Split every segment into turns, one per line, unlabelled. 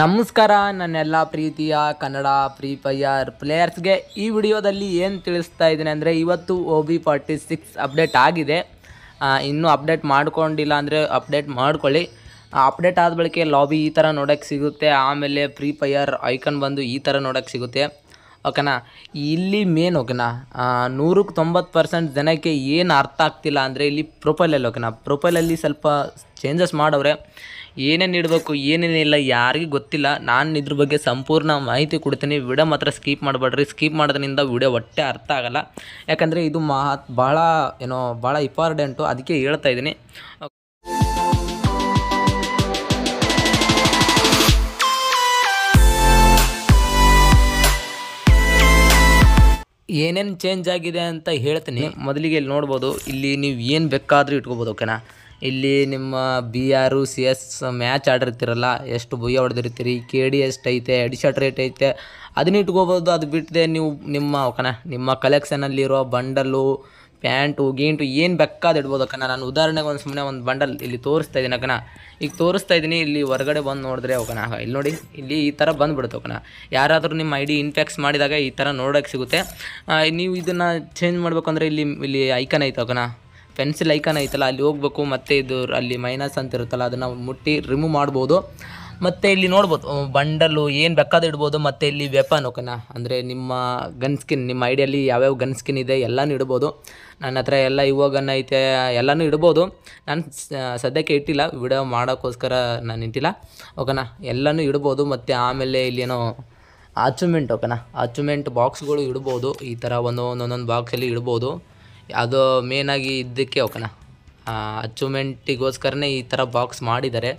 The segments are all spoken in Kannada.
ನಮಸ್ಕಾರ ನನ್ನೆಲ್ಲ ಪ್ರೀತಿಯ ಕನ್ನಡ ಫ್ರೀ ಫೈಯರ್ ಪ್ಲೇಯರ್ಸ್ಗೆ ಈ ವಿಡಿಯೋದಲ್ಲಿ ಏನು ತಿಳಿಸ್ತಾ ಇದ್ದೀನಿ ಅಂದರೆ ಇವತ್ತು O B forty six update ಆಗಿದೆ ಇನ್ನೂ ಅಪ್ಡೇಟ್ ಮಾಡ್ಕೊಂಡಿಲ್ಲ ಅಂದರೆ ಅಪ್ಡೇಟ್ ಮಾಡ್ಕೊಳ್ಳಿ ಅಪ್ಡೇಟ್ ಆದ ಬಳಿಕೆ ಲಾಬಿ ಈ ಥರ ನೋಡೋಕ್ಕೆ ಸಿಗುತ್ತೆ ಆಮೇಲೆ ಫ್ರೀ ಫೈಯರ್ ಐಕನ್ ಬಂದು ಈ ಥರ ನೋಡೋಕ್ಕೆ ಸಿಗುತ್ತೆ ಓಕೆನಾ ಇಲ್ಲಿ ಮೇನ್ ಓಕೆನಾ ನೂರಕ್ಕೆ ತೊಂಬತ್ತು ಪರ್ಸೆಂಟ್ ಜನಕ್ಕೆ ಏನು ಅರ್ಥ ಆಗ್ತಿಲ್ಲ ಅಂದರೆ ಇಲ್ಲಿ ಪ್ರೊಫೈಲಲ್ಲಿ ಓಕೆನಾ ಪ್ರೊಫೈಲಲ್ಲಿ ಸ್ವಲ್ಪ ಚೇಂಜಸ್ ಮಾಡವ್ರೆ ಏನೇನು ಇಡಬೇಕು ಏನೇನಿಲ್ಲ ಯಾರಿಗೂ ಗೊತ್ತಿಲ್ಲ ನಾನು ಇದ್ರ ಬಗ್ಗೆ ಸಂಪೂರ್ಣ ಮಾಹಿತಿ ಕೊಡ್ತೀನಿ ವಿಡಿಯೋ ಮಾತ್ರ ಸ್ಕಿಪ್ ಮಾಡಬೇಡ್ರಿ ಸ್ಕಿಪ್ ಮಾಡೋದ್ರಿಂದ ವಿಡಿಯೋ ಒಟ್ಟೆ ಅರ್ಥ ಆಗೋಲ್ಲ ಯಾಕಂದರೆ ಇದು ಮಹಾ ಭಾಳ ಏನೋ ಭಾಳ ಇಂಪಾರ್ಟೆಂಟು ಅದಕ್ಕೆ ಹೇಳ್ತಾ ಇದ್ದೀನಿ ಏನೇನು ಚೇಂಜ್ ಆಗಿದೆ ಅಂತ ಹೇಳ್ತೀನಿ ಮೊದಲಿಗೆ ಇಲ್ಲಿ ನೋಡ್ಬೋದು ಇಲ್ಲಿ ನೀವು ಏನು ಬೇಕಾದರೂ ಇಟ್ಕೋಬೋದು ಓಕೆನಾ ಇಲ್ಲಿ ನಿಮ್ಮ ಬಿ ಆರು ಸಿ ಎಸ್ ಮ್ಯಾಚ್ ಆಡಿರ್ತೀರಲ್ಲ ಎಷ್ಟು ಬುಯ್ಯ ಹೊಡೆದಿರ್ತೀರಿ ಕೆ ಡಿ ಎಷ್ಟು ಐತೆ ಅಡಿಷಟ್ ರೇಟ್ ಐತೆ ಅದನ್ನ ಇಟ್ಕೋಬೋದು ಅದು ಬಿಟ್ಟದೆ ನೀವು ನಿಮ್ಮ ಓಕೆನಾ ನಿಮ್ಮ ಕಲೆಕ್ಷನಲ್ಲಿರೋ ಬಂಡಲು ಪ್ಯಾಂಟು ಗೇಂಟು ಏನು ಬೇಕಾದ ಇಡ್ಬೋದು ಅಕ್ಕನ ನಾನು ಉದಾಹರಣೆಗೆ ಒಂದು ಸುಮ್ಮನೆ ಒಂದು ಬಂಡಲ್ ಇಲ್ಲಿ ತೋರಿಸ್ತಾ ಇದ್ದೀನಿ ಅಕ್ಕನ ಈಗ ತೋರಿಸ್ತಾ ಇದ್ದೀನಿ ಇಲ್ಲಿ ಹೊರಗಡೆ ಬಂದು ನೋಡಿದ್ರೆ ಅವಕನ ಇಲ್ಲಿ ನೋಡಿ ಇಲ್ಲಿ ಈ ಥರ ಬಂದುಬಿಡುತ್ತೆ ಅವಕನ ಯಾರಾದರೂ ನಿಮ್ಮ ಐ ಡಿ ಇನ್ಫ್ಯಾಕ್ಸ್ ಮಾಡಿದಾಗ ಈ ಥರ ನೋಡೋಕ್ಕೆ ಸಿಗುತ್ತೆ ನೀವು ಇದನ್ನು ಚೇಂಜ್ ಮಾಡಬೇಕಂದ್ರೆ ಇಲ್ಲಿ ಇಲ್ಲಿ ಐಕನ್ ಐತೆ ಅವಕನ ಪೆನ್ಸಿಲ್ ಐಕನ್ ಐತಲ್ಲ ಅಲ್ಲಿ ಹೋಗ್ಬೇಕು ಮತ್ತು ಇದು ಅಲ್ಲಿ ಮೈನಸ್ ಅಂತ ಇರುತ್ತಲ್ಲ ಅದನ್ನು ಮುಟ್ಟಿ ರಿಮೂವ್ ಮಾಡ್ಬೋದು ಮತ್ತು ಇಲ್ಲಿ ನೋಡ್ಬೋದು ಬಂಡಲು ಏನು ಬೇಕಾದ ಇಡ್ಬೋದು ಮತ್ತು ಇಲ್ಲಿ ವೆಪನ್ ಓಕೆನಾ ಅಂದರೆ ನಿಮ್ಮ ಗನ್ ಸ್ಕಿನ್ ನಿಮ್ಮ ಐಡಿಯಲ್ಲಿ ಯಾವ್ಯಾವ ಗನ್ ಸ್ಕಿನ್ ಇದೆ ಎಲ್ಲನೂ ಇಡ್ಬೋದು ನನ್ನ ಹತ್ರ ಎಲ್ಲ ಇವಾಗ ಐತೆ ಎಲ್ಲನೂ ಇಡ್ಬೋದು ನಾನು ಸದ್ಯಕ್ಕೆ ಇಟ್ಟಿಲ್ಲ ವಿಡಿಯೋ ಮಾಡೋಕ್ಕೋಸ್ಕರ ನಾನು ಇಟ್ಟಿಲ್ಲ ಓಕೆನಾ ಎಲ್ಲನೂ ಇಡ್ಬೋದು ಮತ್ತು ಆಮೇಲೆ ಇಲ್ಲೇನೋ ಅಚೀವ್ಮೆಂಟ್ ಓಕೆನಾ ಅಚೀವ್ಮೆಂಟ್ ಬಾಕ್ಸ್ಗಳು ಇಡ್ಬೋದು ಈ ಥರ ಒಂದು ಒಂದೊಂದು ಬಾಕ್ಸಲ್ಲಿ ಇಡ್ಬೋದು ಅದು ಮೇನಾಗಿ ಇದಕ್ಕೆ ಓಕೆನಾ ಅಚೀವ್ಮೆಂಟಿಗೋಸ್ಕರನೇ ಈ ಥರ ಬಾಕ್ಸ್ ಮಾಡಿದ್ದಾರೆ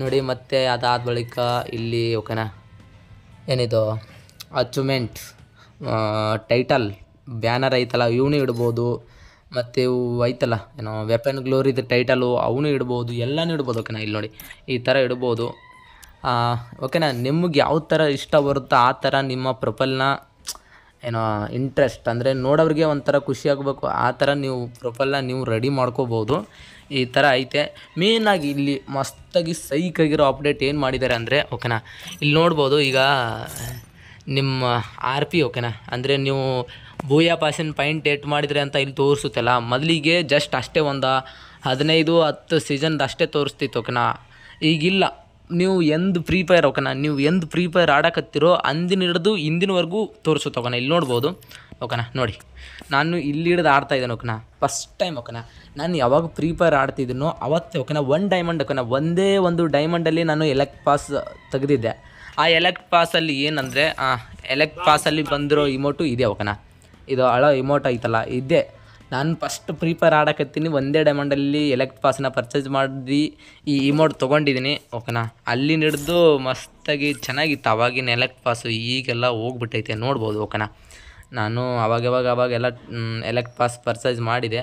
ನೋಡಿ ಮತ್ತೆ ಅದಾದ ಬಳಿಕ ಇಲ್ಲಿ ಓಕೆನಾ ಏನಿದು ಅಚೀವ್ಮೆಂಟ್ ಟೈಟಲ್ ಬ್ಯಾನರ್ ಐತಲ್ಲ ಇವನು ಇಡ್ಬೋದು ಮತ್ತು ಇವು ಐತಲ್ಲ ಏನೋ ವೆಪನ್ ಗ್ಲೋರಿದ ಟೈಟಲು ಅವನು ಇಡ್ಬೋದು ಎಲ್ಲನೂ ಇಡ್ಬೋದು ಓಕೆನಾ ಇಲ್ಲಿ ನೋಡಿ ಈ ಥರ ಇಡ್ಬೋದು ಓಕೆನಾ ನಿಮಗೆ ಯಾವ ಥರ ಇಷ್ಟ ಬರುತ್ತೋ ಆ ಥರ ನಿಮ್ಮ ಪ್ರೊಫೈಲ್ನ ಏನೋ ಇಂಟ್ರೆಸ್ಟ್ ಅಂದರೆ ನೋಡೋರಿಗೆ ಒಂಥರ ಖುಷಿಯಾಗಬೇಕು ಆ ಥರ ನೀವು ಪ್ರೊಫೈಲ್ನ ನೀವು ರೆಡಿ ಮಾಡ್ಕೋಬೋದು ಈ ಥರ ಐತೆ ಮೇನಾಗಿ ಇಲ್ಲಿ ಮಸ್ತಾಗಿ ಸೈಕಾಗಿರೋ ಅಪ್ಡೇಟ್ ಏನು ಮಾಡಿದ್ದಾರೆ ಅಂದರೆ ಓಕೆನಾ ಇಲ್ಲಿ ನೋಡ್ಬೋದು ಈಗ ನಿಮ್ಮ ಆರ್ ಪಿ ಓಕೆನಾ ಅಂದರೆ ನೀವು ಭೂಯಾ ಪಾಸಿನ ಪಾಯಿಂಟ್ ಏಟ್ ಮಾಡಿದರೆ ಅಂತ ಇಲ್ಲಿ ತೋರಿಸುತ್ತಲ್ಲ ಮೊದಲಿಗೆ ಜಸ್ಟ್ ಅಷ್ಟೇ ಒಂದು ಹದಿನೈದು ಹತ್ತು ಸೀಸನ್ದು ಅಷ್ಟೇ ತೋರಿಸ್ತಿತ್ತು ಓಕೆನಾ ಈಗಿಲ್ಲ ನೀವು ಎಂದು ಫ್ರೀ ಫೈರ್ ಓಕೆನಾ ನೀವು ಎಂದು ಫ್ರೀ ಫೈರ್ ಆಡಕತ್ತಿರೋ ಅಂದಿನ ಹಿಡಿದು ಇಂದಿನವರೆಗೂ ತೋರಿಸುತ್ತೆ ಓಕೆನಾ ಇಲ್ಲಿ ನೋಡ್ಬೋದು ಓಕೆನಾ ನೋಡಿ ನಾನು ಇಲ್ಲಿ ಹಿಡಿದು ಆಡ್ತಾ ಇದ್ದೇನೆ ಓಕೆನಾ ಫಸ್ಟ್ ಟೈಮ್ ಓಕೆನಾ ನಾನು ಯಾವಾಗ ಫ್ರೀ ಫೈರ್ ಆಡ್ತಿದ್ದೀನೋ ಅವತ್ತೇ ಓಕೆನಾ ಒನ್ ಡೈಮಂಡ್ ಓಕೆನಾ ಒಂದೇ ಒಂದು ಡೈಮಂಡಲ್ಲಿ ನಾನು ಎಲೆಕ್ಟ್ ಪಾಸ್ ತೆಗೆದಿದ್ದೆ ಆ ಎಲೆಕ್ಟ್ ಪಾಸಲ್ಲಿ ಏನಂದರೆ ಎಲೆಕ್ಟ್ ಪಾಸಲ್ಲಿ ಬಂದಿರೋ ಇಮೋಟು ಇದೆ ಓಕೆನಾ ಇದು ಹಳೋ ಇಮೋಟ್ ಐತಲ್ಲ ಇದೆ ನಾನು ಫಸ್ಟ್ ಫ್ರೀ ಫೈರ್ ಆಡಕತ್ತೀನಿ ಒಂದೇ ಡೈಮಂಡಲ್ಲಿ ಎಲೆಕ್ಟ್ ಪಾಸನ್ನ ಪರ್ಚೇಸ್ ಮಾಡಿ ಈ ಇಮೋಟ್ ತೊಗೊಂಡಿದ್ದೀನಿ ಓಕೆನಾ ಅಲ್ಲಿ ಹಿಡಿದು ಮಸ್ತಾಗಿ ಚೆನ್ನಾಗಿತ್ತು ಆವಾಗಿನ ಎಲೆಕ್ಟ್ ಪಾಸು ಈಗೆಲ್ಲ ಹೋಗ್ಬಿಟ್ಟೈತೆ ನೋಡ್ಬೋದು ಓಕೆನಾ ನಾನು ಅವಾಗವಾಗ ಅವಾಗೆಲ್ಲ ಎಲೆಕ್ಟ್ ಪಾಸ್ ಪರ್ಚೇಸ್ ಮಾಡಿದೆ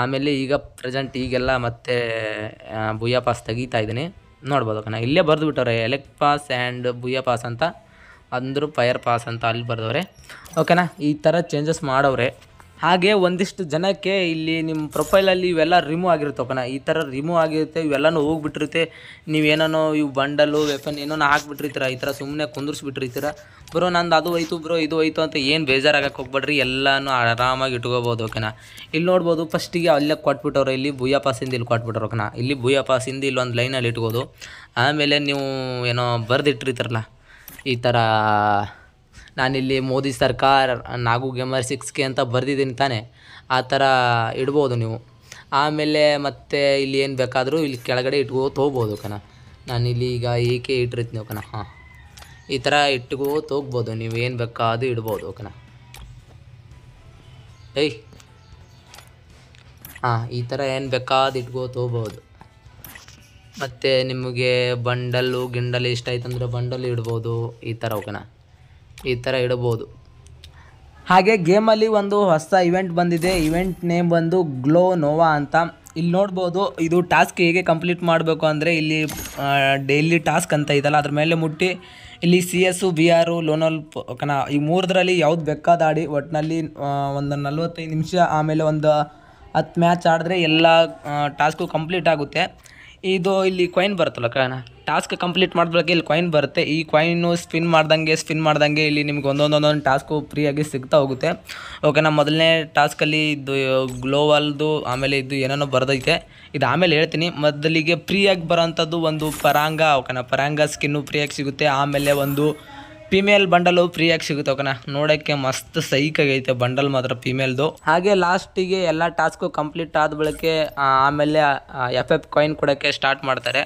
ಆಮೇಲೆ ಈಗ ಪ್ರೆಸೆಂಟ್ ಈಗೆಲ್ಲ ಮತ್ತೆ ಭೂಯ ಪಾಸ್ ತೆಗೀತಾ ಇದ್ದೀನಿ ನೋಡ್ಬೋದು ಕಣ ಇಲ್ಲೇ ಬರೆದು ಬಿಟ್ಟವ್ರೆ elite pass and buy pass ಅಂತ ಅಂದರು ಫೈರ್ ಪಾಸ್ ಅಂತ ಅಲ್ಲಿ ಬರೆದವ್ರೆ ಓಕೆನಾ ಈ ಥರ ಚೇಂಜಸ್ ಮಾಡೋವ್ರೆ ಹಾಗೆ ಒಂದಿಷ್ಟು ಜನಕ್ಕೆ ಇಲ್ಲಿ ನಿಮ್ಮ ಪ್ರೊಫೈಲಲ್ಲಿ ಇವೆಲ್ಲ ರಿಮೂವ್ ಆಗಿರುತ್ತೆ ಓಕೆನಾ ಈ ಥರ ರಿಮೂವ್ ಆಗಿರುತ್ತೆ ಇವೆಲ್ಲನೂ ಹೋಗ್ಬಿಟ್ಟಿರುತ್ತೆ ನೀವೇನೋ ಇವು ಬಂಡಲು ವೆಪನ್ ಏನೋ ಹಾಕ್ಬಿಟ್ಟಿರ್ತೀರ ಈ ಥರ ಸುಮ್ಮನೆ ಕುಂದಿರ್ಸ್ಬಿಟ್ಟಿರ್ತೀರ ಬ್ರೋ ನಂದು ಅದು ಹೋಯ್ತು ಬ್ರೋ ಇದು ಹೋಯ್ತು ಅಂತ ಏನು ಬೇಜಾರಾಗಕ್ಕೆ ಹೋಗ್ಬೇಡ್ರಿ ಎಲ್ಲನೂ ಆರಾಮಾಗಿ ಇಟ್ಕೋಬೋದು ಓಕೆನಾ ಇಲ್ಲಿ ನೋಡ್ಬೋದು ಫಸ್ಟಿಗೆ ಅಲ್ಲೇ ಕೊಟ್ಬಿಟ್ಟವ್ರೆ ಇಲ್ಲಿ ಭೂಯ ಇಂದ ಇಲ್ಲಿ ಕೊಟ್ಬಿಟ್ರು ಓಕೆನಾ ಇಲ್ಲಿ ಭೂಯ ಪಾಸಿಂದ ಒಂದು ಲೈನಲ್ಲಿ ಇಟ್ಬೋದು ಆಮೇಲೆ ನೀವು ಏನೋ ಬರೆದಿಟ್ಟಿರ್ತಾರಲ್ಲ ಈ ಥರ ನಾನಿಲ್ಲಿ ಮೋದಿ ಸರ್ಕಾರ ನಾಗು ಗೇಮರ್ ಸಿಕ್ಸ್ ಕೆ ಅಂತ ಬರೆದಿದ್ದೀನಿ ತಾನೇ ಆ ಥರ ಇಡ್ಬೋದು ನೀವು ಆಮೇಲೆ ಮತ್ತೆ ಇಲ್ಲಿ ಏನು ಬೇಕಾದರೂ ಇಲ್ಲಿ ಕೆಳಗಡೆ ಇಟ್ಕೋ ತೊಗೋಬೋದು ಕಣ ನಾನಿಲ್ಲಿ ಈಗ ಏಕೆ ಇಟ್ಟಿರ್ತೀನಿ ಕಣ ಹಾಂ ಈ ಥರ ಇಟ್ಕೋ ಹೋಗ್ಬೋದು ನೀವು ಏನು ಬೇಕಾದರೂ ಇಡ್ಬೋದು ಕಣ ಏಯ್ ಹಾಂ ಈ ಥರ ಏನು ಬೇಕಾದ ಇಟ್ಕೋ ತೊಗೋಬೋದು ಮತ್ತು ನಿಮಗೆ ಬಂಡಲ್ಲು ಗಿಂಡಲ್ ಇಷ್ಟ ಆಯ್ತಂದ್ರೆ ಬಂಡಲ್ ಇಡ್ಬೋದು ಈ ಥರ ಓಕೆನಾ ಈ ಥರ ಇಡಬಹುದು ಹಾಗೆ ಗೇಮಲ್ಲಿ ಒಂದು ಹೊಸ ಇವೆಂಟ್ ಬಂದಿದೆ ಇವೆಂಟ್ ನೇಮ್ ಬಂದು ಗ್ಲೋ ನೋವಾ ಅಂತ ಇಲ್ಲಿ ನೋಡ್ಬೋದು ಇದು ಟಾಸ್ಕ್ ಹೇಗೆ ಕಂಪ್ಲೀಟ್ ಮಾಡಬೇಕು ಅಂದರೆ ಇಲ್ಲಿ ಡೈಲಿ ಟಾಸ್ಕ್ ಅಂತ ಇದಲ್ಲ ಅದ್ರ ಮೇಲೆ ಮುಟ್ಟಿ ಇಲ್ಲಿ ಸಿ ಎಸ್ಸು ಬಿ ಆರು ಲೋನಲ್ ಕನ ಈ ಮೂರದ್ರಲ್ಲಿ ಯಾವ್ದು ಬೆಕ್ಕಾದಾಡಿ ಒಟ್ಟಿನಲ್ಲಿ ಒಂದು ನಲ್ವತ್ತೈದು ನಿಮಿಷ ಆಮೇಲೆ ಒಂದು ಹತ್ತು ಮ್ಯಾಚ್ ಆಡಿದ್ರೆ ಎಲ್ಲ ಟಾಸ್ಕು ಕಂಪ್ಲೀಟ್ ಆಗುತ್ತೆ ಇದು ಇಲ್ಲಿ ಕಾಯಿನ್ ಬರುತ್ತಲ್ಲ ಟಾಸ್ಕ್ ಕಂಪ್ಲೀಟ್ ಮಾಡಿದ್ಬಳಕ್ಕೆ ಇಲ್ಲಿ ಕಾಯಿನ್ ಬರುತ್ತೆ ಈ ಕಾಯಿನ್ನು ಸ್ಪಿನ್ ಮಾಡ್ದಂಗೆ ಸ್ಪಿನ್ ಮಾಡ್ದಂಗೆ ಇಲ್ಲಿ ನಿಮ್ಗೆ ಒಂದೊಂದೊಂದೊಂದು ಟಾಸ್ಕು ಫ್ರೀಯಾಗಿ ಸಿಗ್ತಾ ಹೋಗುತ್ತೆ ಓಕೆ ನಮ್ಮ ಮೊದಲನೇ ಟಾಸ್ಕಲ್ಲಿ ಇದು ಗ್ಲೋವಲ್ದು ಆಮೇಲೆ ಇದು ಏನೇನೋ ಬರೆದೈತೆ ಇದು ಆಮೇಲೆ ಹೇಳ್ತೀನಿ ಮೊದಲಿಗೆ ಫ್ರೀಯಾಗಿ ಬರೋಂಥದ್ದು ಒಂದು ಪರಾಂಗ ಓಕೆನಾ ಪರಾಂಗ ಸ್ಕಿನ್ನು ಫ್ರೀಯಾಗಿ ಸಿಗುತ್ತೆ ಆಮೇಲೆ ಒಂದು ಫಿಮೇಲ್ ಬಂಡಲು ಫ್ರೀಯಾಗಿ ಸಿಗುತ್ತೆ ಓಕೆನಾ ನೋಡೋಕ್ಕೆ ಮಸ್ತ್ ಸೈಕ್ ಆಗೈತೆ ಬಂಡಲ್ ಮಾತ್ರ ಫಿಮೇಲ್ದು ಹಾಗೆ ಲಾಸ್ಟಿಗೆ ಎಲ್ಲ ಟಾಸ್ಕು ಕಂಪ್ಲೀಟ್ ಆದ ಬಳಿಕೆ ಆಮೇಲೆ ಎಫ್ ಎಫ್ ಕಾಯಿನ್ ಕೊಡೋಕ್ಕೆ ಸ್ಟಾರ್ಟ್ ಮಾಡ್ತಾರೆ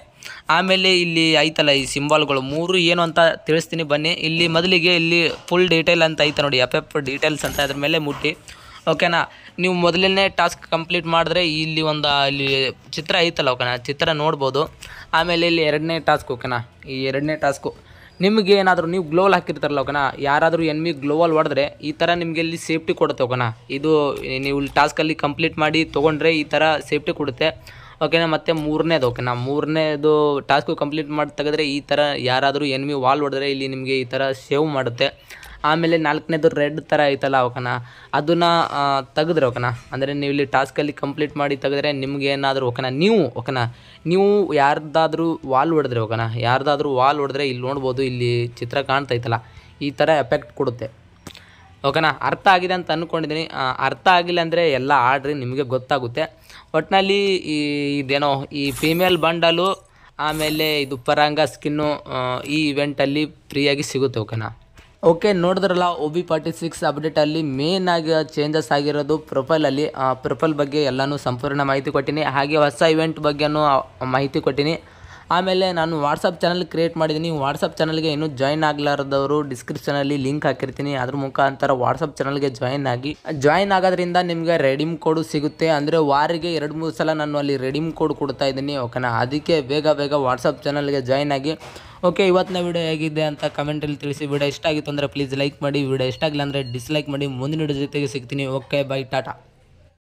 ಆಮೇಲೆ ಇಲ್ಲಿ ಐತಲ್ಲ ಈ ಸಿಂಬಾಲ್ಗಳು ಮೂರು ಏನು ಅಂತ ತಿಳಿಸ್ತೀನಿ ಬನ್ನಿ ಇಲ್ಲಿ ಮೊದಲಿಗೆ ಇಲ್ಲಿ ಫುಲ್ ಡೀಟೇಲ್ ಅಂತ ಐತೆ ನೋಡಿ ಎಫ್ ಎಫ್ ಡೀಟೇಲ್ಸ್ ಅಂತ ಅದ್ರ ಮೇಲೆ ಮುಟ್ಟಿ ಓಕೆನಾ ನೀವು ಮೊದಲನೇ ಟಾಸ್ಕ್ ಕಂಪ್ಲೀಟ್ ಮಾಡಿದ್ರೆ ಇಲ್ಲಿ ಒಂದು ಇಲ್ಲಿ ಚಿತ್ರ ಐತಲ್ಲ ಓಕೆನಾ ಚಿತ್ರ ನೋಡ್ಬೋದು ಆಮೇಲೆ ಇಲ್ಲಿ ಎರಡನೇ ಟಾಸ್ಕ್ ಓಕೆನಾ ಈ ಎರಡನೇ ಟಾಸ್ಕು ನಿಮಗೆ ಏನಾದರೂ ನೀವು ಗ್ಲೋವಲ್ ಹಾಕಿರ್ತಾರಲ್ಲ ಓಕೆನ ಯಾರಾದರೂ ಎನ್ಮಿ ಗ್ಲೋವಲ್ ಹೊಡೆದ್ರೆ ಈ ಥರ ನಿಮಗೆ ಇಲ್ಲಿ ಸೇಫ್ಟಿ ಕೊಡುತ್ತೆ ಓಕೆನ ಇದು ನೀವು ಟಾಸ್ಕಲ್ಲಿ ಕಂಪ್ಲೀಟ್ ಮಾಡಿ ತೊಗೊಂಡ್ರೆ ಈ ಥರ ಸೇಫ್ಟಿ ಕೊಡುತ್ತೆ ಓಕೆನಾ ಮತ್ತು ಮೂರನೇದು ಓಕೆನಾ ಮೂರನೇದು ಟಾಸ್ಕು ಕಂಪ್ಲೀಟ್ ಮಾಡಿ ತೆಗೆದ್ರೆ ಈ ಥರ ಯಾರಾದರೂ ಎನ್ಮಿ ವಾಲ್ ಹೊಡೆದ್ರೆ ಇಲ್ಲಿ ನಿಮಗೆ ಈ ಥರ ಸೇವ್ ಮಾಡುತ್ತೆ ಆಮೇಲೆ ನಾಲ್ಕನೇದು ರೆಡ್ ಥರ ಐತಲ್ಲ ಅವಕನ ಅದನ್ನು ತೆಗೆದ್ರೆ ಓಕೆನಾ ಅಂದರೆ ನೀವು ಇಲ್ಲಿ ಟಾಸ್ಕಲ್ಲಿ ಕಂಪ್ಲೀಟ್ ಮಾಡಿ ತೆಗೆದ್ರೆ ನಿಮ್ಗೆ ಏನಾದರೂ ಓಕೆನಾ ನೀವು ಓಕೆನಾ ನೀವು ಯಾರ್ದಾದ್ರೂ ವಾಲ್ ಹೊಡೆದ್ರೆ ಓಕೆನಾ ಯಾರ್ದಾದ್ರೂ ವಾಲ್ ಹೊಡೆದ್ರೆ ಇಲ್ಲಿ ನೋಡ್ಬೋದು ಇಲ್ಲಿ ಚಿತ್ರ ಕಾಣ್ತೈತಲ್ಲ ಈ ಥರ ಎಫೆಕ್ಟ್ ಕೊಡುತ್ತೆ ಓಕೆನಾ ಅರ್ಥ ಆಗಿದೆ ಅಂತ ಅಂದ್ಕೊಂಡಿದ್ದೀನಿ ಅರ್ಥ ಆಗಿಲ್ಲ ಅಂದರೆ ಎಲ್ಲ ಆಡ್ರಿ ನಿಮಗೆ ಗೊತ್ತಾಗುತ್ತೆ ಒಟ್ಟಿನಲ್ಲಿ ಈ ಇದೇನೋ ಈ ಫೀಮೇಲ್ ಬಂಡಲು ಆಮೇಲೆ ಇದು ಪರಾಂಗ ಸ್ಕಿನ್ನು ಈ ಇವೆಂಟಲ್ಲಿ ಫ್ರೀಯಾಗಿ ಸಿಗುತ್ತೆ ಓಕೆನಾ ಓಕೆ ನೋಡಿದ್ರಲ್ಲ ಓ ಬಿ ಫಾರ್ಟಿ ಸಿಕ್ಸ್ ಅಪ್ಡೇಟಲ್ಲಿ ಮೇನ್ ಆಗಿ ಚೇಂಜಸ್ ಆಗಿರೋದು ಪ್ರೊಫೈಲಲ್ಲಿ ಪ್ರೊಫೈಲ್ ಬಗ್ಗೆ ಎಲ್ಲನೂ ಸಂಪೂರ್ಣ ಮಾಹಿತಿ ಕೊಟ್ಟಿನಿ ಹಾಗೆ ಹೊಸ ಇವೆಂಟ್ ಬಗ್ಗೆನೂ ಮಾಹಿತಿ ಕೊಟ್ಟಿನಿ ಆಮೇಲೆ ನಾನು ವಾಟ್ಸಪ್ ಚಾನಲ್ ಕ್ರಿಯೇಟ್ ಮಾಡಿದ್ದೀನಿ ವಾಟ್ಸಪ್ ಚಾನಲ್ಗೆ ಇನ್ನೂ ಜಾಯಿನ್ ಆಗಲಾರದವರು ಡಿಸ್ಕ್ರಿಪ್ಷನಲ್ಲಿ ಲಿಂಕ್ ಹಾಕಿರ್ತೀನಿ ಅದ್ರ ಮುಖಾಂತರ ವಾಟ್ಸಪ್ ಚಾನಲ್ಗೆ ಜಾಯಿನ್ ಆಗಿ ಜಾಯಿನ್ ಆಗೋದ್ರಿಂದ ನಿಮಗೆ ರೆಡಿಮ್ ಕೋಡು ಸಿಗುತ್ತೆ ಅಂದರೆ ವಾರಿಗೆ ಎರಡು ಮೂರು ಸಲ ನಾನು ಅಲ್ಲಿ ರೆಡಿಮ್ ಕೋಡ್ ಕೊಡ್ತಾ ಇದ್ದೀನಿ ಓಕೆನಾ ಅದಕ್ಕೆ ಬೇಗ ಬೇಗ ವಾಟ್ಸಪ್ ಚಾನಲ್ಗೆ ಜಾಯಿನ್ ಆಗಿ ಓಕೆ ಇವತ್ತಿನ ವೀಡಿಯೋ ಹೇಗಿದೆ ಅಂತ ಕಮೆಂಟಲ್ಲಿ ತಿಳಿಸಿ ವಿಡಿಯೋ ಇಷ್ಟ ಆಗಿತ್ತು ಅಂದರೆ ಪ್ಲೀಸ್ ಲೈಕ್ ಮಾಡಿ ವಿಡಿಯೋ ಇಷ್ಟ ಆಗಿಲ್ಲ ಅಂದರೆ ಡಿಸ್ಲೈಕ್ ಮಾಡಿ ಮುಂದಿನ ವಿಡಿಯೋ ಜೊತೆಗೆ ಸಿಗ್ತೀನಿ ಓಕೆ ಬೈ ಟಾಟಾ